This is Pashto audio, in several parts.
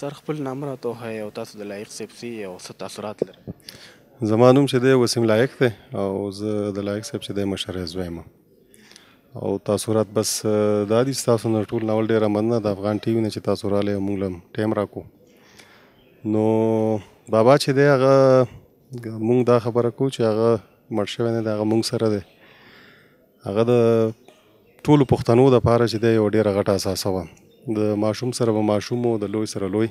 سر خپل نام راته وهئ او تاسو د لایق صاحب سي او څه تاثرات لرئ زما نوم چې دی وسیم لایق دی او زه د لایق صاحب چې دی مشر زوی یم او تاثرات بس دا دي تاسو نه ټول ناول ډیره مننه د افغان ټي وي نه چې تاسو رااله موږ لم ټیم راکو نو بابا چې دی هغه موږ دا خبره کو چې هغه مړ شوی نه دی هغه موږ سره دی هغه د ټولو پښتنو د پاره چې دی یو ډیره غټه اساسه و د ماشوم سره به ماشوم او د لوی سره لوی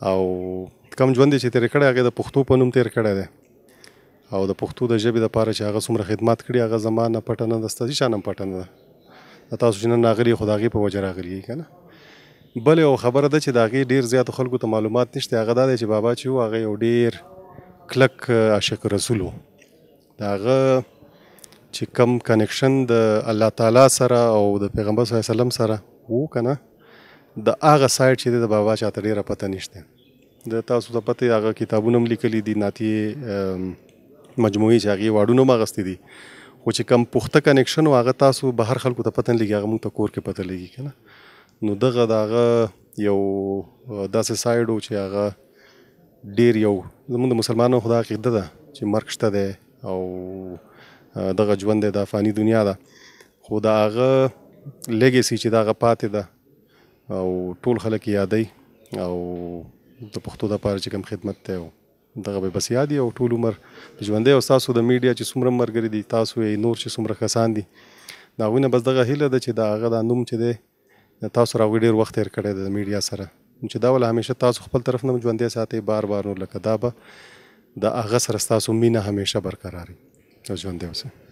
او کم ژوند چې تیر کړی هغه د پښتو په نوم تیر کړی دی او د پښتو د ژبې د پاره چې هغه څومره خدمات کړي هغه زمانه پټه نه دسته چې شانم پټه نه ده تاسو چې نن راغلي خدای په وجه راغلي کنه بل یو خبره ده چې دا غي ډیر زیات خلکو ته معلومات نشته هغه دا چې بابا چې هغه یو ډیر کلک عاشق رسول وو داغه چې کم کنکشن د الله تعالی سره او د پیغمبر صلی الله علیه وسلم سره وکنه د هغه سایت چې د بابا چاته ډیره پته نشته د تاسو ته پته هغه کتابونه هم لیکلي دي ناتی مجموعي چې هغه واډونو مغستې دي خو چې کم پخته کنیکشن هغه تاسو بهر خلکو ته پته لګي هغه موږ ته کور کې پته لګي کنه نو دغه دغه یو داسې سایډ چې هغه ډیر یو زموږ مسلمانانو خدا عقیده ده چې مرګ شته دی او دغه ژوند د فانی دنیا ده خو دا هغه لیګیسی چې دا غپاتې ده او ټول خلک یادې او د پښتو د پاره چې کوم خدمت ته و دغه به بس یاد او ټول عمر ژوندې او تاسو د میډیا چې څومره مرګري دي تاسو یې نور چې څومره خسان دي دا ونه بس دغه هیله ده چې دا هغه د نوم چې دی تاسو راوړي ډیر وخت تیر کړی د میډیا سره چې دا ول همیشه تاسو خپل طرف نه ژوندې ساتي بار بار نو لکه دا به د هغه سره تاسو مینه همیشه برقراري ژوندې اوسئ